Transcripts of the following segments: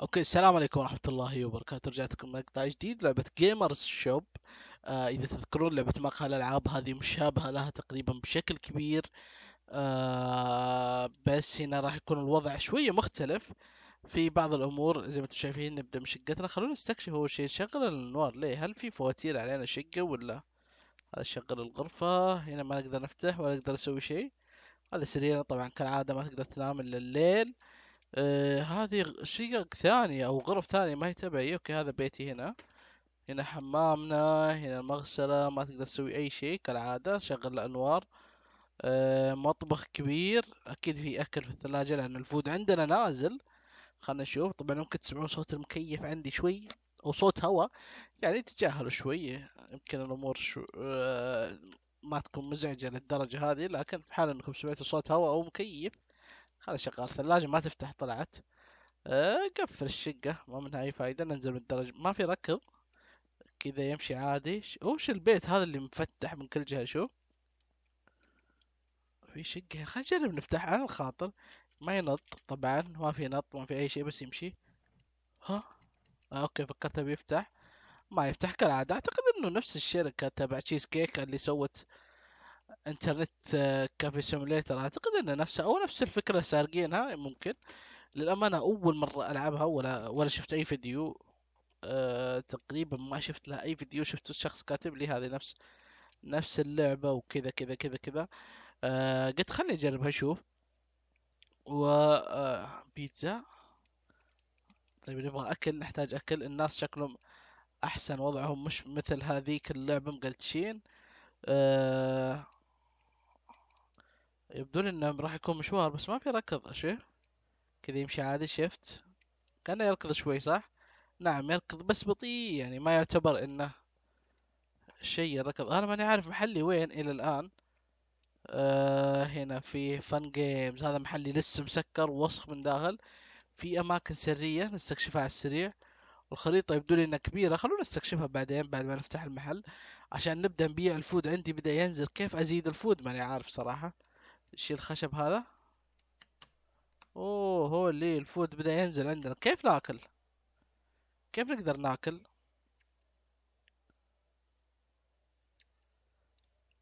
اوكي السلام عليكم ورحمة الله وبركاته رجعتكم مقطع جديد لعبة جيمرز شوب آه اذا تذكرون لعبة مقهى الالعاب هذه مشابهة لها تقريبا بشكل كبير آه بس هنا راح يكون الوضع شوية مختلف في بعض الامور زي ما انتم شايفين نبدا من شقتنا خلونا نستكشف اول شيء نشغل الانوار ليه هل في فواتير علينا شقة ولا هذا شغل الغرفة هنا ما نقدر نفتح ولا نقدر نسوي شيء هذا سريرنا طبعا كالعادة ما تقدر تنام الا الليل آه هذه شقق ثانية أو غرف ثانية ما هي تبعي أوكي هذا بيتي هنا هنا حمامنا هنا المغسلة ما تقدر تسوي أي شيء كالعادة شغل الأنوار آه مطبخ كبير أكيد في أكل في الثلاجة لأن الفود عندنا نازل خلنا نشوف طبعا ممكن تسمعون صوت المكيف عندي شوي أو صوت هواء يعني تجاهلوا شوي يمكن الأمور شو آه ما تكون مزعجة للدرجة هذه لكن في حال أنكم سمعتوا صوت هواء أو مكيف هذا شغال ثلاجة ما تفتح طلعت آه، قفل الشقة ما منها أي فايدة ننزل من الدرج ما في ركض كذا يمشي عادي وش البيت هذا اللي مفتح من كل جهة شوف في شقة خلينا نجرب نفتح على الخاطر ما ينط طبعا ما في نط ما في أي شيء بس يمشي ها آه، أوكي فكرته بيفتح ما يفتح كالعادة أعتقد إنه نفس الشركة تبع تشيز كيك اللي سوت انترنت آه، كافي سيموليتر اعتقد انه نفسه او نفس الفكره سارقينها ممكن للامانه اول مره العبها ولا ولا شفت اي فيديو أه تقريبا ما شفت لها اي فيديو شفت شخص كاتب لي هذه نفس نفس اللعبه وكذا كذا كذا كذا أه قلت خليني اجربها اشوف و آه، بيتزا طيب نبغى اكل نحتاج اكل الناس شكلهم احسن وضعهم مش مثل هذيك اللعبه مقلتشين أه يبدو لي انه راح يكون مشوار بس ما في ركض اشي كذا يمشي عادي شفت كانه يركض شوي صح نعم يركض بس بطيء يعني ما يعتبر انه شيء يركض انا ماني عارف محلي وين الى الان آه هنا في فن جيمز هذا محلي لسه مسكر ووسخ من داخل في اماكن سريه نستكشفها على السريع والخريطة يبدو لي انها كبيرة خلونا نستكشفها بعدين بعد ما نفتح المحل عشان نبدأ نبيع الفود عندي بدأ ينزل كيف ازيد الفود ماني عارف صراحة شيل الخشب هذا اوه هو اللي الفود بدأ ينزل عندنا كيف ناكل كيف نقدر ناكل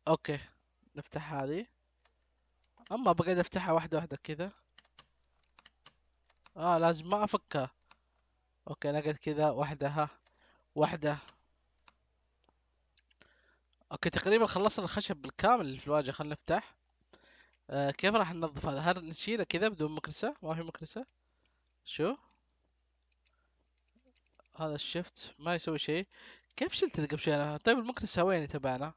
اوكي نفتح هذه اما بقعد افتحها واحدة واحدة كذا اه لازم ما افكها اوكي نقعد كذا ها واحده اوكي تقريبا خلصنا الخشب بالكامل اللي في الواجهة خلنا نفتح آه كيف راح ننظف هذا هل نشيله كذا بدون مكنسة ما في مكنسة شو هذا الشفت ما يسوي شيء كيف شلت قبل شوي انا طيب المكنسة وين تبعنا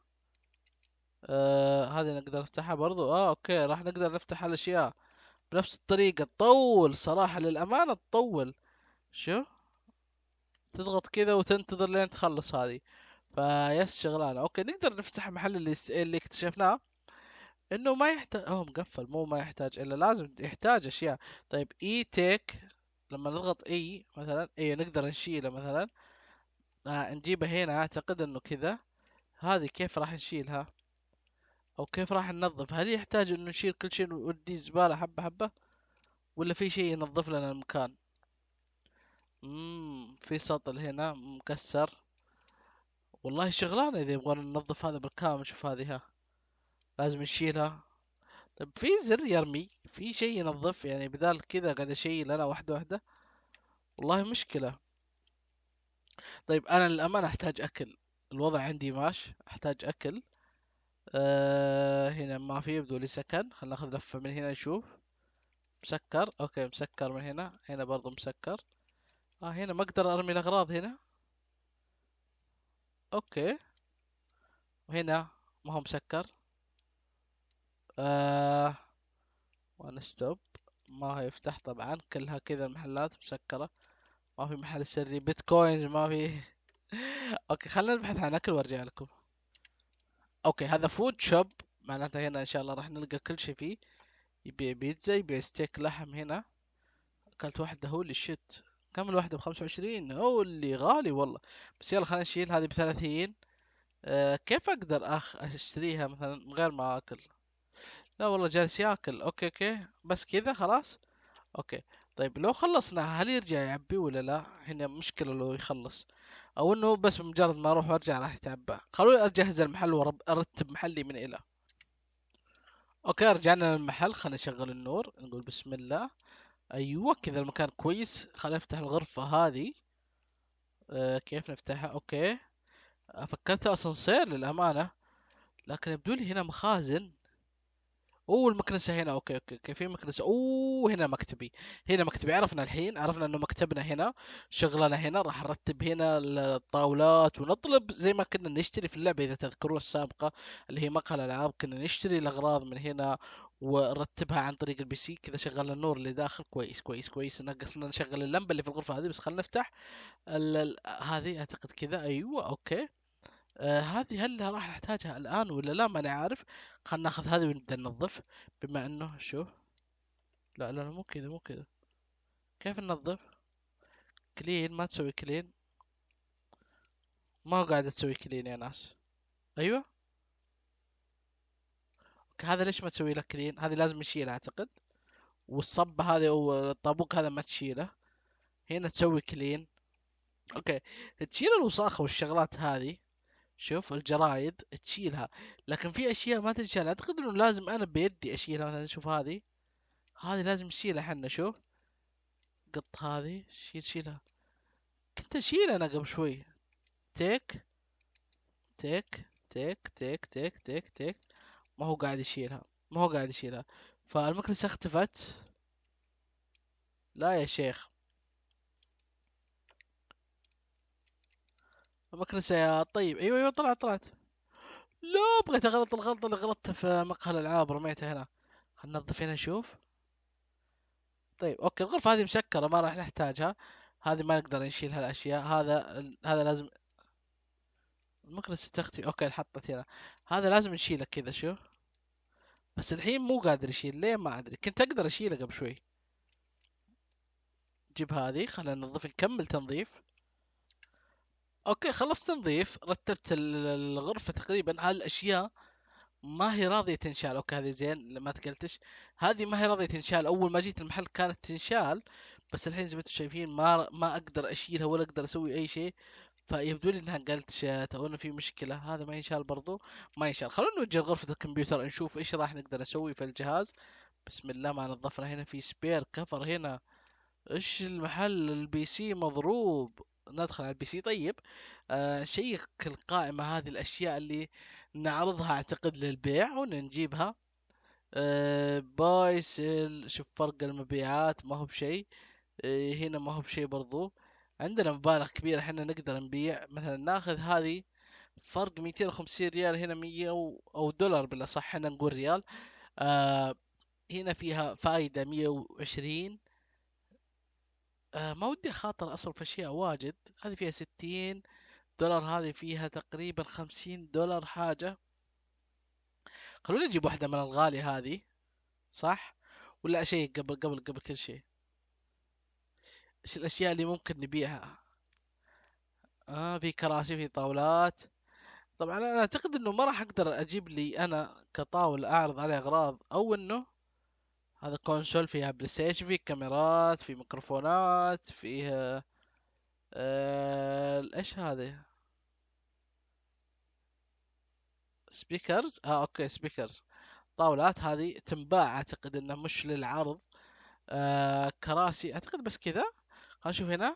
آه نقدر نفتحها برضو اه اوكي راح نقدر نفتح الاشياء بنفس الطريقة تطول صراحة للأمانة تطول شو تضغط كذا وتنتظر لين تخلص هذه فيس شغلانة اوكي نقدر نفتح محل اللي, اللي اكتشفناه انه ما يحتاج هو مقفل مو ما يحتاج الا لازم يحتاج اشياء طيب اي e تيك لما نضغط اي e مثلا اي نقدر نشيله مثلا آه نجيبه هنا اعتقد انه كذا هذه كيف راح نشيلها او كيف راح ننظف هل يحتاج انه نشيل كل شيء ونوديه زبالة حبة حبة ولا في شيء ينظف لنا المكان امم في سطل هنا مكسر والله شغلانة اذا يبغون ننظف هذا بالكامل شوف هذه ها لازم نشيلها طيب في زر يرمي في شيء ينظف يعني بدال كذا قاعد اشيل انا واحدة واحدة والله مشكلة طيب انا للامانة احتاج اكل الوضع عندي ماش احتاج اكل أه هنا ما في يبدو لي سكن خلنا ناخذ لفة من هنا نشوف مسكر اوكي مسكر من هنا هنا برضو مسكر اه هنا ما اقدر ارمي الاغراض هنا اوكي وهنا ما هو مسكر آه ستوب ما هو يفتح طبعا كلها كذا المحلات مسكرة ما في محل سري بيتكوينز ما في اوكي خلينا نبحث عن اكل وارجع لكم اوكي هذا فود شوب معناته هنا ان شاء الله راح نلقى كل شيء فيه يبيع بيتزا يبيع ستيك لحم هنا اكلت واحدة هولي شيت كم الواحدة بخمسة وعشرين هولي غالي والله بس يلا خلينا نشيل هذه بثلاثين أه كيف اقدر أخ اشتريها مثلا من غير ما اكل لا والله جالس ياكل اوكي اوكي بس كذا خلاص اوكي طيب لو خلصناها هل يرجع يعبي ولا لا هنا مشكلة لو يخلص او انه بس بمجرد ما اروح وارجع راح يتعبى خلوني اجهز المحل وارتب محلي من الى اوكي رجعنا للمحل خلينا نشغل النور نقول بسم الله ايوه كذا المكان كويس خلينا نفتح الغرفة هذه أه كيف نفتحها اوكي فكرتها اسانسير للامانة لكن يبدو لي هنا مخازن اوه المكنسه هنا اوكي اوكي اوكي في مكنسه اوه هنا مكتبي هنا مكتبي عرفنا الحين عرفنا انه مكتبنا هنا شغلنا هنا راح نرتب هنا الطاولات ونطلب زي ما كنا نشتري في اللعبه اذا تذكرون السابقه اللي هي مقهى الالعاب كنا نشتري الاغراض من هنا ونرتبها عن طريق البي سي كذا شغلنا النور اللي داخل كويس كويس كويس نقصنا نشغل اللمبه اللي في الغرفه هذه بس خلنا نفتح ال... ال... هذه اعتقد كذا ايوه اوكي آه هذه هل راح نحتاجها الآن ولا لا ماني عارف خلنا ناخذ هذه ونبدأ ننظف بما انه شوف لا لا مو كذا مو كذا كيف ننظف كلين ما تسوي كلين ما هو قاعد تسوي كلين يا ناس ايوه اوكي هذا ليش ما تسوي له كلين هذه لازم نشيلها اعتقد والصب هذا او الطابوق هذا ما تشيله هنا تسوي كلين اوكي تشيل الوساخه والشغلات هذه شوف الجرايد تشيلها لكن في اشياء ما تنشال اعتقد انه لازم انا بيدي اشيلها مثلا شوف هذه هذه لازم نشيلها حنا شوف قط هذه شيل شيلها كنت اشيل انا قبل شوي تيك تيك تيك تيك تيك تيك تيك ما هو قاعد يشيلها ما هو قاعد يشيلها فالمكنسة اختفت لا يا شيخ المكنسة يا طيب ايوه ايوه طلعت طلعت لا بغيت اغلط الغلطة اللي غلطتها في مقهى الالعاب رميتها هنا خلنا ننظف هنا نشوف طيب اوكي الغرفة هذه مسكرة ما راح نحتاجها هذه ما نقدر نشيلها الاشياء هذا هذا لازم المكنسة تختفي اوكي انحطت هنا هذا لازم نشيله كذا شوف بس الحين مو قادر يشيل ليه ما ادري كنت اقدر اشيله قبل شوي جيب هذه خلينا ننظف نكمل تنظيف اوكي خلصت تنظيف رتبت الغرفه تقريبا هالاشياء ما هي راضيه تنشال اوكي هذه زين ما ثقلتش هذه ما هي راضيه تنشال اول ما جيت المحل كانت تنشال بس الحين زي ما انتم شايفين ما ما اقدر اشيلها ولا اقدر اسوي اي شيء فيبدو لي انها انقلتشت او انه في مشكله هذا ما ينشال برضو ما ينشال خلونا نوجه غرفه الكمبيوتر نشوف ايش راح نقدر نسوي في الجهاز بسم الله ما نظفنا هنا في سبير كفر هنا ايش المحل البي سي مضروب ندخل على البي سي طيب آه شيك القائمة هذه الأشياء اللي نعرضها أعتقد للبيع ونجيبها آه باي سيل شوف فرق المبيعات ما هو بشيء آه هنا ما هو بشيء برضو عندنا مبالغ كبيرة احنا نقدر نبيع مثلا ناخذ هذه فرق 250 ريال هنا 100 أو دولار بالأصح احنا نقول ريال آه هنا فيها فايدة 120 آه، ما ودي أخاطر أصرف أشياء واجد هذه فيها ستين دولار هذه فيها تقريبا خمسين دولار حاجة خلوني اجيب واحدة من الغالي هذه صح ولا شيء قبل قبل قبل كل شيء ايش الأشياء اللي ممكن نبيعها آه في كراسي في طاولات طبعا انا اعتقد انه ما راح اقدر اجيب لي انا كطاولة اعرض عليها اغراض او انه هذا كونسول فيها بلاي ستيشن فيه كاميرات فيه ميكروفونات فيه آه، ايش هذه سبيكرز اه اوكي سبيكرز طاولات هذه تنباع اعتقد انه مش للعرض آه كراسي اعتقد بس كذا خلينا نشوف هنا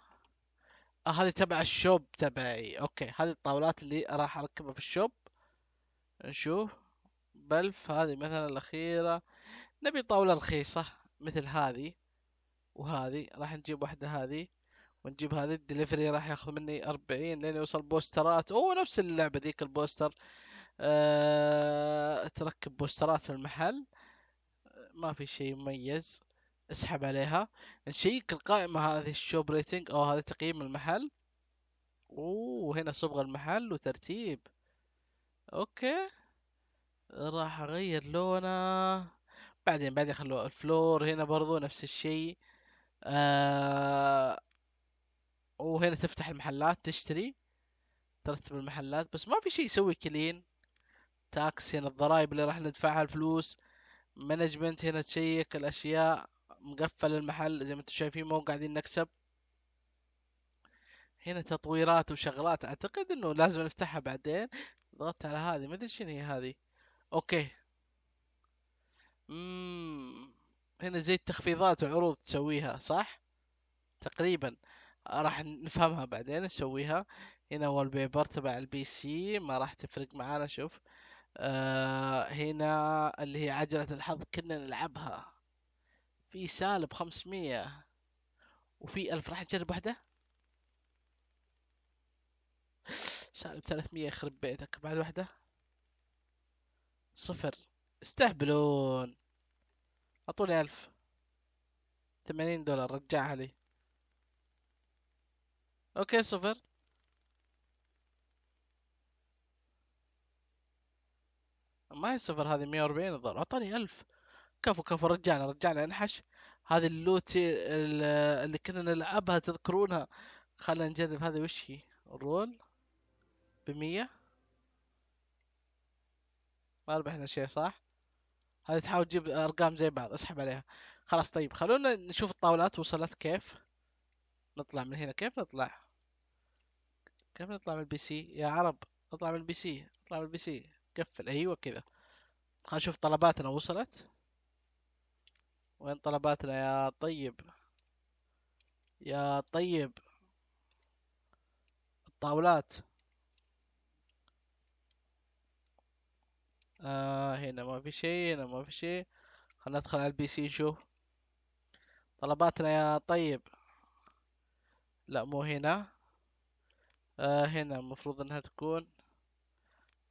آه هذه تبع الشوب تبعي اوكي هذه الطاولات اللي راح اركبها في الشوب نشوف بلف هذه مثلا الاخيره نبي طاولة رخيصة مثل هذه وهذه راح نجيب واحدة هذه ونجيب هذه الدليفري راح ياخذ مني أربعين لين يوصل بوسترات اوه نفس اللعبة ذيك البوستر أه... تركب بوسترات في المحل ما في شيء مميز اسحب عليها نشيك القائمة هذه الشوب ريتنج او هذا تقييم المحل اوه هنا صبغ المحل وترتيب اوكي راح اغير لونه بعدين بعدين خلوه الفلور هنا برضو نفس الشيء آه وهنا تفتح المحلات تشتري ترتب المحلات بس ما في شيء يسوي كلين تاكس هنا الضرائب اللي راح ندفعها الفلوس مانجمنت هنا تشيك الاشياء مقفل المحل زي ما انتم شايفين مو قاعدين نكسب هنا تطويرات وشغلات اعتقد انه لازم نفتحها بعدين ضغطت على هذه ما ادري شنو هي هذه اوكي اممم هنا زي التخفيضات وعروض تسويها صح تقريبا راح نفهمها بعدين نسويها هنا وول بيبر تبع البي سي ما راح تفرق معانا شوف آه هنا اللي هي عجلة الحظ كنا نلعبها في سالب خمسمية وفي ألف راح نجرب واحدة سالب ثلاثمية يخرب بيتك بعد واحدة صفر استهبلون اعطوني الف ثمانين دولار رجعها لي اوكي صفر ما هي صفر هذه مية وأربعين الظاهر اعطاني الف كفو كفو رجعنا رجعنا انحش هذه اللوتي اللي كنا نلعبها تذكرونها خلينا نجرب هذه وش هي رول بمية ما ربحنا شيء صح هذه تحاول تجيب ارقام زي بعض اسحب عليها خلاص طيب خلونا نشوف الطاولات وصلت كيف نطلع من هنا كيف نطلع كيف نطلع من البي سي يا عرب نطلع من البي سي نطلع من البي سي قفل ايوه كذا خلينا نشوف طلباتنا وصلت وين طلباتنا يا طيب يا طيب الطاولات آه هنا ما في شيء هنا ما في شيء خلنا ندخل على البي سي نشوف طلباتنا يا طيب لا مو هنا آه هنا المفروض انها تكون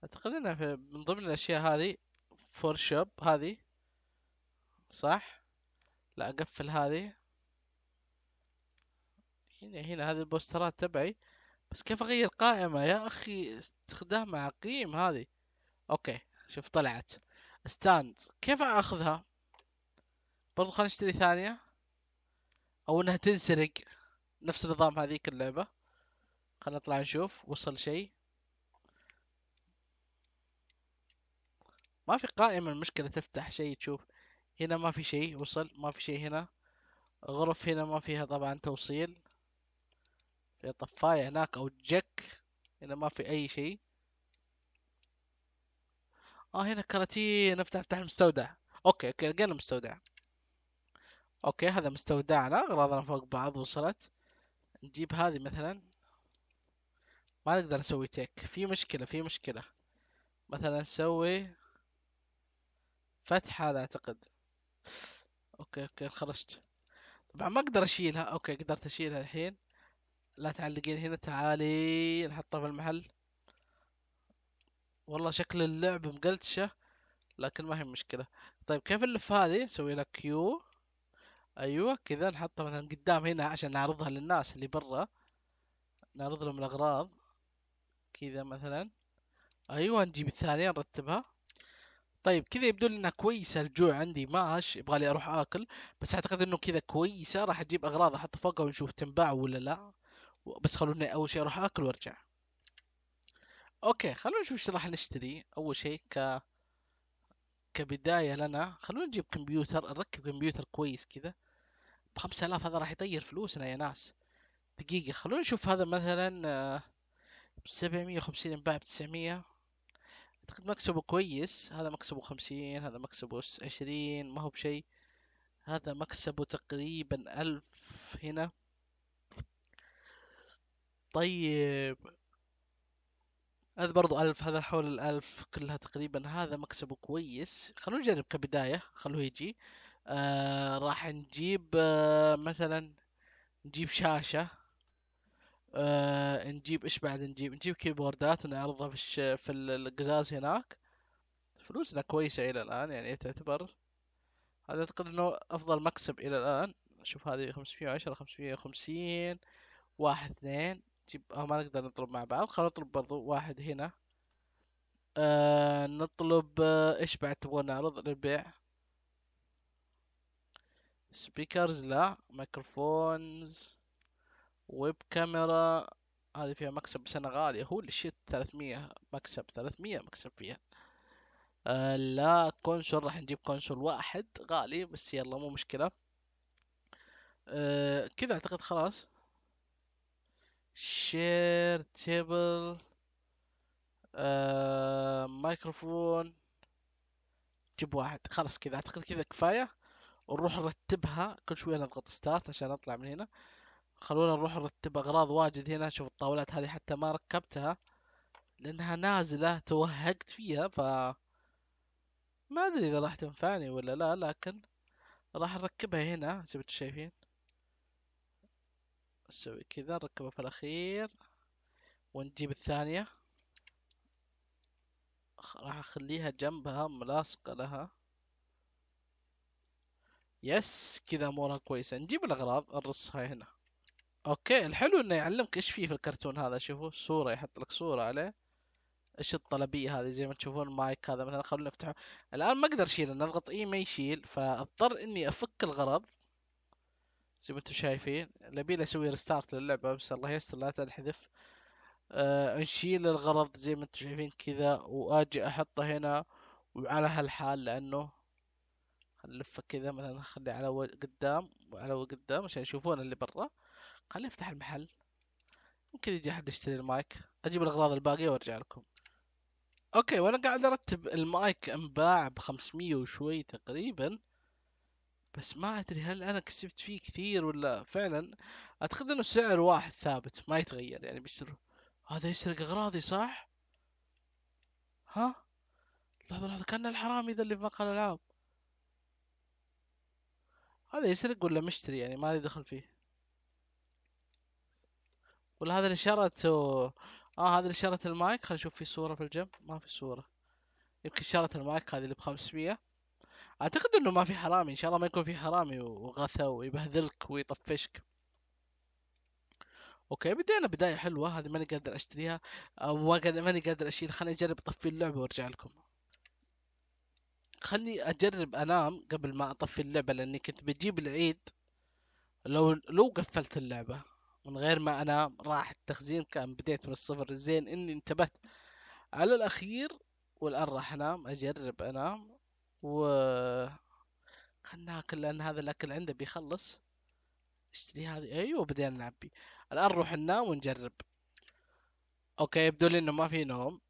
اعتقد انها في... من ضمن الاشياء هذه فور شوب هذه صح لا اقفل هذه هنا هنا هذه البوسترات تبعي بس كيف اغير قائمة يا اخي استخدام عقيم هذه اوكي شوف طلعت ستاند كيف اخذها برضو خلينا نشتري ثانية او انها تنسرق نفس نظام هذيك اللعبة خلينا نطلع نشوف وصل شيء ما في قائمة المشكلة تفتح شيء تشوف هنا ما في شيء وصل ما في شيء هنا غرف هنا ما فيها طبعا توصيل في طفاية هناك او جك هنا ما في اي شيء اه هنا كراتين افتح افتح المستودع اوكي اوكي لقينا المستودع اوكي هذا مستودعنا اغراضنا فوق بعض وصلت نجيب هذه مثلا ما نقدر نسوي تيك في مشكلة في مشكلة مثلا نسوي فتح هذا اعتقد اوكي اوكي خرجت طبعا ما اقدر اشيلها اوكي قدرت اشيلها الحين لا تعلقين هنا تعالي نحطها في المحل والله شكل اللعب مقلتشة لكن ما هي مشكلة طيب كيف نلف هذه نسوي لها كيو ايوه كذا نحطها مثلا قدام هنا عشان نعرضها للناس اللي برا نعرض لهم الاغراض كذا مثلا ايوه نجيب الثانية نرتبها طيب كذا يبدو لي انها كويسة الجوع عندي ماش يبغى لي اروح اكل بس اعتقد انه كذا كويسة راح اجيب اغراض احطها فوقها ونشوف تنباع ولا لا بس خلوني اول شيء اروح اكل وارجع اوكي خلونا نشوف ايش راح نشتري اول شيء ك كبدايه لنا خلونا نجيب كمبيوتر نركب كمبيوتر كويس كذا ب 5000 هذا راح يطير فلوسنا يا ناس دقيقه خلونا نشوف هذا مثلا ب 750 ينباع ب 900 اعتقد مكسبه كويس هذا مكسبه 50 هذا مكسبه 20 ما هو بشيء هذا مكسبه تقريبا 1000 هنا طيب هذا برضو ألف هذا حول الألف كلها تقريبا هذا مكسبه كويس خلونا نجرب كبداية خلوه يجي آه راح نجيب آه مثلا نجيب شاشة آه نجيب ايش بعد نجيب نجيب كيبوردات ونعرضها في الش في القزاز هناك فلوسنا كويسة إلى الآن يعني تعتبر هذا أعتقد إنه أفضل مكسب إلى الآن شوف هذه خمسمية وعشرة خمسمية وخمسين واحد اثنين تجيب أو آه، ما نقدر نطلب مع بعض خلينا نطلب برضو واحد هنا آه نطلب آه، ايش بعد تبغون نعرض للبيع سبيكرز لا مايكروفونز ويب كاميرا هذه فيها مكسب بس انا غالية هو الشيت 300 مكسب 300 مكسب فيها آه لا كونسول راح نجيب كونسول واحد غالي بس يلا مو مشكلة آه كذا اعتقد خلاص شير تيبل مايكروفون جيب واحد خلاص كذا اعتقد كذا كفايه ونروح نرتبها كل شويه نضغط ستارت عشان اطلع من هنا خلونا نروح نرتب اغراض واجد هنا شوف الطاولات هذه حتى ما ركبتها لانها نازله توهقت فيها ف ما ادري اذا راح تنفعني ولا لا لكن راح نركبها هنا زي ما انتم شايفين نسوي كذا نركبه في الأخير ونجيب الثانية راح أخليها جنبها ملاصقة لها يس كذا امورها كويسه نجيب الاغراض نرصها هنا اوكي الحلو انه يعلمك ايش فيه في الكرتون هذا شوفوا صوره يحط لك صوره عليه ايش الطلبيه هذه زي ما تشوفون المايك هذا مثلا خلونا نفتحه الان ما اقدر اشيله نضغط اي ما يشيل فاضطر اني افك الغرض زي ما انتم شايفين نبيل اسوي ريستارت للعبة بس الله يستر لا تنحذف آه نشيل الغرض زي ما انتم شايفين كذا واجي احطه هنا وعلى هالحال لانه نلفه كذا مثلا نخلي على قدام وعلى قدام عشان يشوفون اللي برا خليه يفتح المحل ممكن يجي حد يشتري المايك اجيب الاغراض الباقية وارجع لكم اوكي وانا قاعد ارتب المايك انباع بخمسمية وشوي تقريبا بس ما ادري هل انا كسبت فيه كثير ولا فعلا اعتقد انه سعر واحد ثابت ما يتغير يعني بيشتروا هذا يسرق اغراضي صح ها لحظة لحظة كان الحرامي ذا اللي في مقهى الالعاب هذا يسرق ولا مشتري يعني ما لي دخل فيه ولا هذا اللي شرته اه هذا اللي شرت المايك خلينا نشوف في صورة في الجنب ما في صورة يمكن شرت المايك هذه اللي بخمسمية اعتقد انه ما في حرامي ان شاء الله ما يكون في حرامي وغثى ويبهذلك ويطفشك اوكي بدينا بداية حلوة هذه ماني قادر اشتريها او ماني قادر اشيل خليني اجرب اطفي اللعبة وارجع لكم خلني اجرب انام قبل ما اطفي اللعبة لاني كنت بجيب العيد لو لو قفلت اللعبة من غير ما انام راح التخزين كان بديت من الصفر زين اني انتبهت على الاخير والان راح انام اجرب انام و خلنا ناكل لان هذا الاكل عنده بيخلص اشتري هذه ايوه بدينا نلعب بي الان نروح ننام ونجرب اوكي يبدو لي انه ما في نوم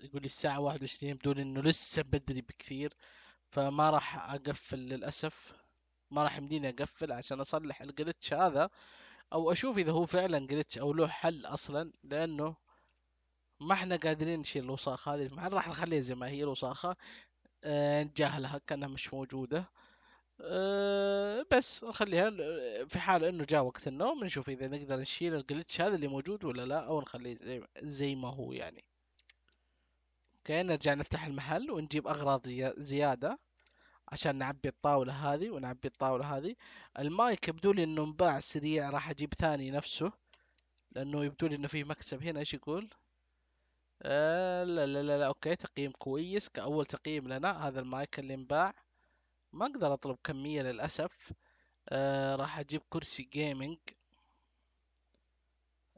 يقول لي الساعة واحد وعشرين يبدو لي انه لسه بدري بكثير فما راح اقفل للاسف ما راح يمديني اقفل عشان اصلح الجلتش هذا او اشوف اذا هو فعلا جلتش او له حل اصلا لانه ما احنا قادرين نشيل الوساخة هذه ما راح نخليها زي ما هي الوساخة نتجاهلها آه، كانها مش موجوده آه، بس نخليها في حال انه جاء وقت النوم نشوف اذا نقدر نشيل الجلتش هذا اللي موجود ولا لا او نخليه زي, زي ما هو يعني اوكي نرجع نفتح المحل ونجيب اغراض زياده عشان نعبي الطاولة هذه ونعبي الطاولة هذه المايك يبدو لي انه انباع سريع راح اجيب ثاني نفسه لانه يبدو لي انه في مكسب هنا ايش يقول آه، لا لا لا, لا اوكي تقييم كويس كأول تقييم لنا هذا المايك اللي انباع ما اقدر اطلب كمية للأسف آه راح اجيب كرسي جيمنج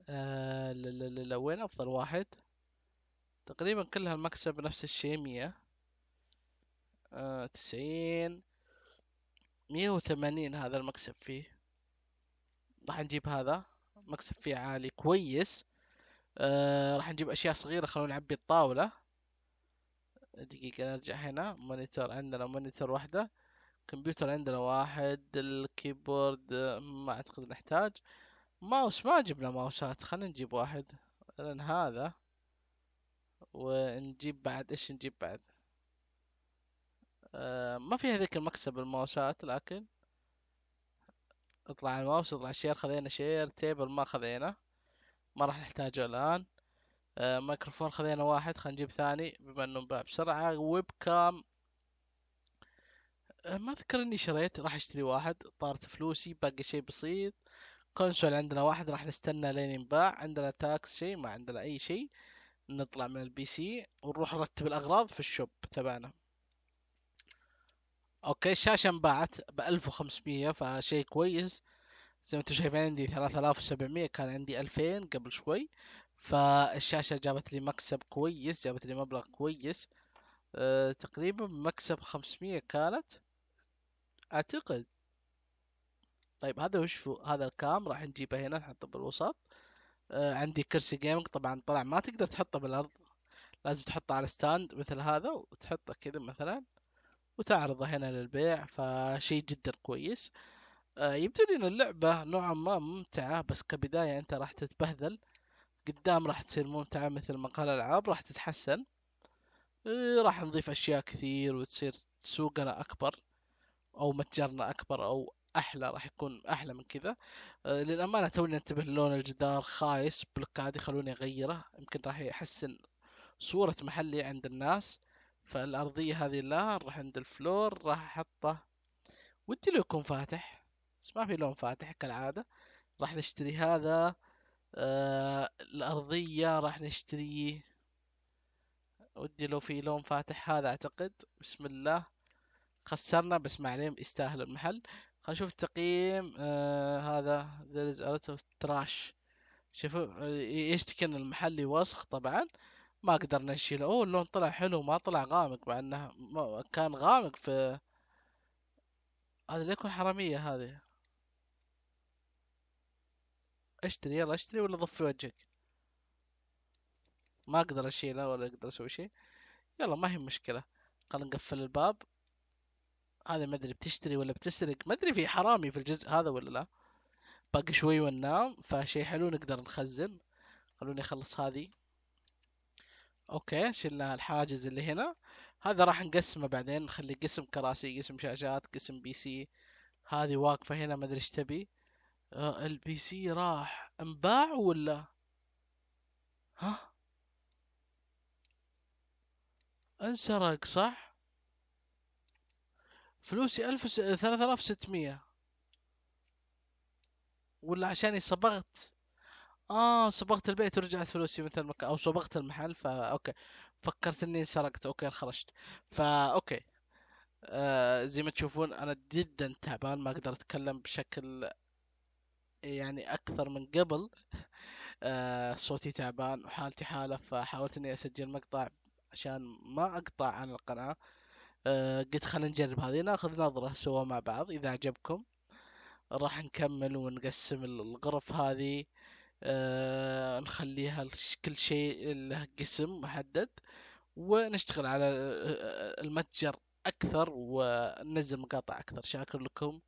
آه لا لا لا, لا وين افضل واحد تقريبا كل هالمكسب نفس الشيء مية آه، تسعين مية وثمانين هذا المكسب فيه راح نجيب هذا مكسب فيه عالي كويس آه، راح نجيب اشياء صغيره خلونا نعبي الطاوله دقيقه نرجع هنا مونيتور عندنا مونيتور واحده كمبيوتر عندنا واحد الكيبورد ما اعتقد نحتاج ماوس ما جبنا ماوسات خلينا نجيب واحد لان هذا ونجيب بعد ايش نجيب بعد آه، ما في هذيك المكسب الماوسات لكن اطلع الماوس اطلع شير خذينا شير تيبل ما خذينا ما راح نحتاجه الآن آه ميكروفون خذينا واحد خلينا نجيب ثاني بما انه انباع بسرعة ويب كام آه ما اذكر اني شريت راح اشتري واحد طارت فلوسي باقي شيء بسيط كونسول عندنا واحد راح نستنى لين ينباع عندنا تاكس شيء ما عندنا اي شيء نطلع من البي سي ونروح نرتب الاغراض في الشوب تبعنا اوكي الشاشة انباعت ب 1500 فشيء كويس زي ما انتم شايفين عندي 3700 كان عندي 2000 قبل شوي فالشاشة جابت لي مكسب كويس جابت لي مبلغ كويس أه تقريبا مكسب 500 كانت اعتقد طيب هذا وش هذا الكام راح نجيبه هنا نحطه بالوسط أه عندي كرسي جيمنج طبعا طلع ما تقدر تحطه بالارض لازم تحطه على ستاند مثل هذا وتحطه كذا مثلا وتعرضه هنا للبيع فشي جدا كويس آه، يبدو ان اللعبة نوعا ما ممتعة بس كبداية انت راح تتبهذل قدام راح تصير ممتعة مثل ما قال العاب راح تتحسن آه، راح نضيف اشياء كثير وتصير سوقنا اكبر او متجرنا اكبر او احلى راح يكون احلى من كذا آه، للامانه توني انتبه لون الجدار خايس بلوكادي خلوني اغيره يمكن راح يحسن صوره محلي عند الناس فالارضيه هذه لا راح عند الفلور راح احطه ودي لو يكون فاتح بس ما في لون فاتح كالعادة راح نشتري هذا آه الأرضية راح نشتري ودي لو في لون فاتح هذا أعتقد بسم الله خسرنا بس ما عليهم يستاهل المحل خلينا نشوف التقييم آه هذا there is a lot of trash شوفوا آه، يشتكي ان المحل وسخ طبعا ما قدرنا نشيله اوه اللون طلع حلو ما طلع غامق مع انه كان غامق في هذا ليكون حرامية هذه اشتري يلا اشتري ولا ضف في وجهك ما اقدر اشيله ولا اقدر اسوي شيء يلا ما هي مشكلة خلينا نقفل الباب هذا ما ادري بتشتري ولا بتسرق ما ادري في حرامي في الجزء هذا ولا لا باقي شوي وننام فشي حلو نقدر نخزن خلوني اخلص هذه اوكي شلنا الحاجز اللي هنا هذا راح نقسمه بعدين نخلي قسم كراسي قسم شاشات قسم بي سي هذه واقفة هنا ما ادري ايش تبي آه، البي سي راح انباع ولا ها انسرق صح فلوسي ألف ثلاثة آلاف ستمية ولا عشاني صبغت اه صبغت البيت ورجعت فلوسي مثل ما او صبغت المحل فا اوكي فكرت اني انسرقت اوكي خرجت فا اوكي آه زي ما تشوفون انا جدا تعبان ما اقدر اتكلم بشكل يعني اكثر من قبل آه صوتي تعبان وحالتي حالة فحاولت اني اسجل مقطع عشان ما اقطع عن القناة آه قلت خلينا نجرب هذه ناخذ نظرة سوا مع بعض اذا عجبكم راح نكمل ونقسم الغرف هذه آه نخليها كل شيء له قسم محدد ونشتغل على آه، آه، المتجر اكثر وننزل مقاطع اكثر شاكر لكم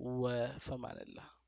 وفمان الله